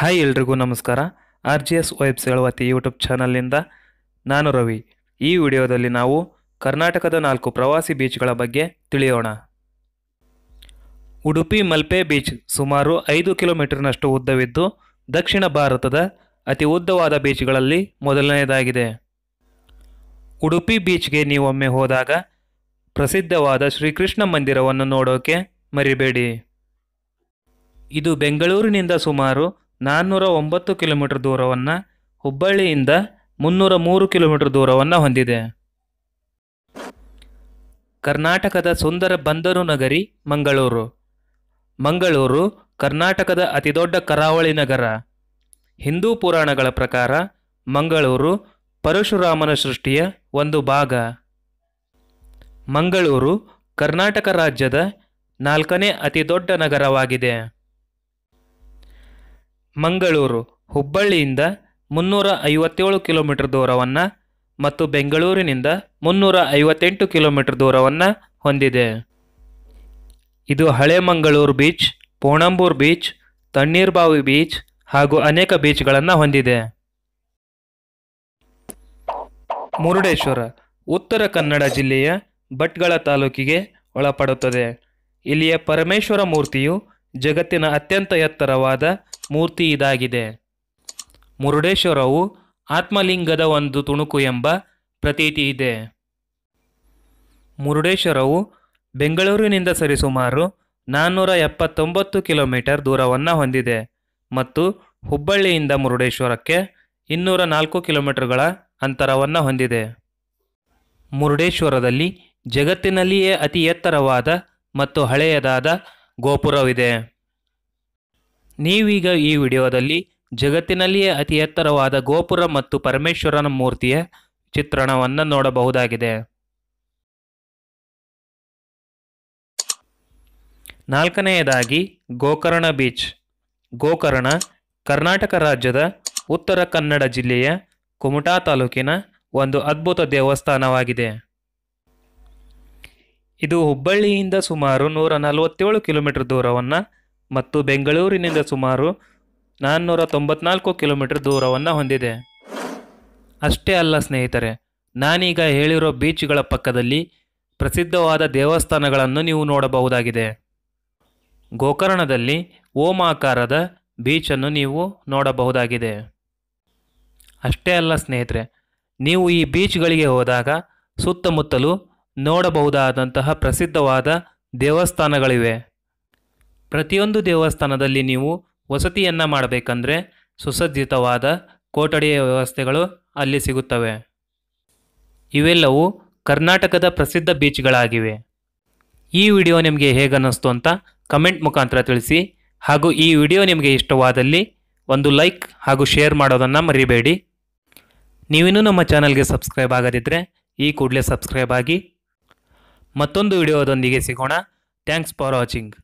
hi ಎಲ್ರಿಗೂ ನಮಸ್ಕಾರ R G S vibes ಹೇಳುವತಿ ಯೂಟ್ಯೂಬ್ ಚಾನಲ್ನಿಂದ ನಾನು ರವಿ ಈ ವಿಡಿಯೋದಲ್ಲಿ ನಾವು ಕರ್ನಾಟಕದ ನಾಲ್ಕು ಪ್ರವಾಸಿ ಬೀಚ್ಗಳ ಬಗ್ಗೆ ತಿಳಿಯೋಣ ಉಡುಪಿ ಮಲ್ಪೆ ಬೀಚ್ ಸುಮಾರು ಐದು ಕಿಲೋಮೀಟರ್ನಷ್ಟು ಉದ್ದವಿದ್ದು ದಕ್ಷಿಣ ಭಾರತದ ಅತಿ ಉದ್ದವಾದ ಬೀಚ್ಗಳಲ್ಲಿ ಮೊದಲನೆಯದಾಗಿದೆ ಉಡುಪಿ ಬೀಚ್ಗೆ ನೀವೊಮ್ಮೆ ಹೋದಾಗ ಪ್ರಸಿದ್ಧವಾದ ಶ್ರೀಕೃಷ್ಣ ಮಂದಿರವನ್ನು ನೋಡೋಕೆ ಮರಿಬೇಡಿ ಇದು ಬೆಂಗಳೂರಿನಿಂದ ಸುಮಾರು ನಾನ್ನೂರ ಒಂಬತ್ತು ಕಿಲೋಮೀಟರ್ ದೂರವನ್ನು ಹುಬ್ಬಳ್ಳಿಯಿಂದ ಮುನ್ನೂರ ಮೂರು ಕಿಲೋಮೀಟರ್ ದೂರವನ್ನು ಹೊಂದಿದೆ ಕರ್ನಾಟಕದ ಸುಂದರ ಬಂದರು ನಗರಿ ಮಂಗಳೂರು ಮಂಗಳೂರು ಕರ್ನಾಟಕದ ಅತಿದೊಡ್ಡ ಕರಾವಳಿ ನಗರ ಹಿಂದೂ ಪುರಾಣಗಳ ಪ್ರಕಾರ ಮಂಗಳೂರು ಪರಶುರಾಮನ ಸೃಷ್ಟಿಯ ಒಂದು ಭಾಗ ಮಂಗಳೂರು ಕರ್ನಾಟಕ ರಾಜ್ಯದ ನಾಲ್ಕನೇ ಅತಿದೊಡ್ಡ ನಗರವಾಗಿದೆ ಮಂಗಳೂರು ಹುಬ್ಬಳ್ಳಿಯಿಂದ ಮುನ್ನೂರ ಐವತ್ತೇಳು ಕಿಲೋಮೀಟರ್ ದೂರವನ್ನು ಮತ್ತು ಬೆಂಗಳೂರಿನಿಂದ ಮುನ್ನೂರ ಐವತ್ತೆಂಟು ಕಿಲೋಮೀಟರ್ ದೂರವನ್ನು ಹೊಂದಿದೆ ಇದು ಹಳೆ Mangaluru beach Panambur beach Tannirbhavi beach ಹಾಗೂ ಅನೇಕ ಬೀಚ್ಗಳನ್ನು ಹೊಂದಿದೆ ಮುರುಡೇಶ್ವರ ಉತ್ತರ ಕನ್ನಡ ಜಿಲ್ಲೆಯ ಭಟ್ಗಳ ತಾಲೂಕಿಗೆ ಒಳಪಡುತ್ತದೆ ಇಲ್ಲಿಯ ಪರಮೇಶ್ವರ ಮೂರ್ತಿಯು ಜಗತ್ತಿನ ಅತ್ಯಂತ ಎತ್ತರವಾದ ಮೂರ್ತಿ ಇದಾಗಿದೆ ಮುರುಡೇಶ್ವರವು ಆತ್ಮಲಿಂಗದ ಒಂದು ತುಣುಕು ಎಂಬ ಪ್ರತೀತಿ ಇದೆ ಮುರುಡೇಶ್ವರವು ಬೆಂಗಳೂರಿನಿಂದ ಸರಿಸುಮಾರು ನಾನ್ನೂರ ಎಪ್ಪತ್ತೊಂಬತ್ತು ಕಿಲೋಮೀಟರ್ ದೂರವನ್ನು ಹೊಂದಿದೆ ಮತ್ತು ಹುಬ್ಬಳ್ಳಿಯಿಂದ ಮುರುಡೇಶ್ವರಕ್ಕೆ ಇನ್ನೂರ ನಾಲ್ಕು ಕಿಲೋಮೀಟರ್ಗಳ ಅಂತರವನ್ನು ಹೊಂದಿದೆ ಮುರುಡೇಶ್ವರದಲ್ಲಿ ಜಗತ್ತಿನಲ್ಲಿಯೇ ಅತಿ ಎತ್ತರವಾದ ಮತ್ತು ಹಳೆಯದಾದ ಗೋಪುರವಿದೆ ನೀವೀಗ ಈ ವಿಡಿಯೋದಲ್ಲಿ ಜಗತ್ತಿನಲ್ಲಿಯೇ ಅತಿ ಎತ್ತರವಾದ ಗೋಪುರ ಮತ್ತು ಪರಮೇಶ್ವರನ ಮೂರ್ತಿಯ ಚಿತ್ರಣವನ್ನು ನೋಡಬಹುದಾಗಿದೆ ನಾಲ್ಕನೆಯದಾಗಿ ಗೋಕರ್ಣ ಬೀಚ್ ಗೋಕರ್ಣ ಕರ್ನಾಟಕ ರಾಜ್ಯದ ಉತ್ತರ ಕನ್ನಡ ಜಿಲ್ಲೆಯ ಕುಮಟಾ ತಾಲೂಕಿನ ಒಂದು ಅದ್ಭುತ ದೇವಸ್ಥಾನವಾಗಿದೆ ಇದು ಹುಬ್ಬಳ್ಳಿಯಿಂದ ಸುಮಾರು ನೂರ ನಲವತ್ತೇಳು ಕಿಲೋಮೀಟರ್ ದೂರವನ್ನು ಮತ್ತು ಬೆಂಗಳೂರಿನಿಂದ ಸುಮಾರು ನಾನ್ನೂರ ತೊಂಬತ್ನಾಲ್ಕು ಕಿಲೋಮೀಟರ್ ದೂರವನ್ನು ಹೊಂದಿದೆ ಅಷ್ಟೇ ಅಲ್ಲ ಸ್ನೇಹಿತರೆ ನಾನೀಗ ಹೇಳಿರೋ ಬೀಚ್ಗಳ ಪಕ್ಕದಲ್ಲಿ ಪ್ರಸಿದ್ಧವಾದ ದೇವಸ್ಥಾನಗಳನ್ನು ನೀವು ನೋಡಬಹುದಾಗಿದೆ ಗೋಕರ್ಣದಲ್ಲಿ ಓಮಾಕಾರದ ಬೀಚನ್ನು ನೀವು ನೋಡಬಹುದಾಗಿದೆ ಅಷ್ಟೇ ಅಲ್ಲ ಸ್ನೇಹಿತರೆ ನೀವು ಈ ಬೀಚ್ಗಳಿಗೆ ಹೋದಾಗ ಸುತ್ತಮುತ್ತಲು ನೋಡಬಹುದಾದಂತಹ ಪ್ರಸಿದ್ಧವಾದ ದೇವಸ್ಥಾನಗಳಿವೆ ಪ್ರತಿಯೊಂದು ದೇವಸ್ಥಾನದಲ್ಲಿ ನೀವು ವಸತಿಯನ್ನು ಮಾಡಬೇಕಂದ್ರೆ ಸುಸಜ್ಜಿತವಾದ ಕೊಠಡಿಯ ವ್ಯವಸ್ಥೆಗಳು ಅಲ್ಲಿ ಸಿಗುತ್ತವೆ ಇವೆಲ್ಲವೂ ಕರ್ನಾಟಕದ ಪ್ರಸಿದ್ಧ ಬೀಚ್ಗಳಾಗಿವೆ ಈ ವಿಡಿಯೋ ನಿಮಗೆ ಹೇಗನ್ನಿಸ್ತು ಅಂತ ಕಮೆಂಟ್ ಮುಖಾಂತರ ತಿಳಿಸಿ ಹಾಗೂ ಈ ವಿಡಿಯೋ ನಿಮಗೆ ಇಷ್ಟವಾದಲ್ಲಿ ಒಂದು ಲೈಕ್ ಹಾಗೂ ಶೇರ್ ಮಾಡೋದನ್ನು ಮರಿಬೇಡಿ ನೀವಿನ್ನೂ ನಮ್ಮ ಚಾನಲ್ಗೆ ಸಬ್ಸ್ಕ್ರೈಬ್ ಆಗದಿದ್ದರೆ ಈ ಕೂಡಲೇ ಸಬ್ಸ್ಕ್ರೈಬ್ ಆಗಿ ಮತ್ತೊಂದು ವಿಡಿಯೋದೊಂದಿಗೆ ಸಿಗೋಣ ಥ್ಯಾಂಕ್ಸ್ ಫಾರ್ ವಾಚಿಂಗ್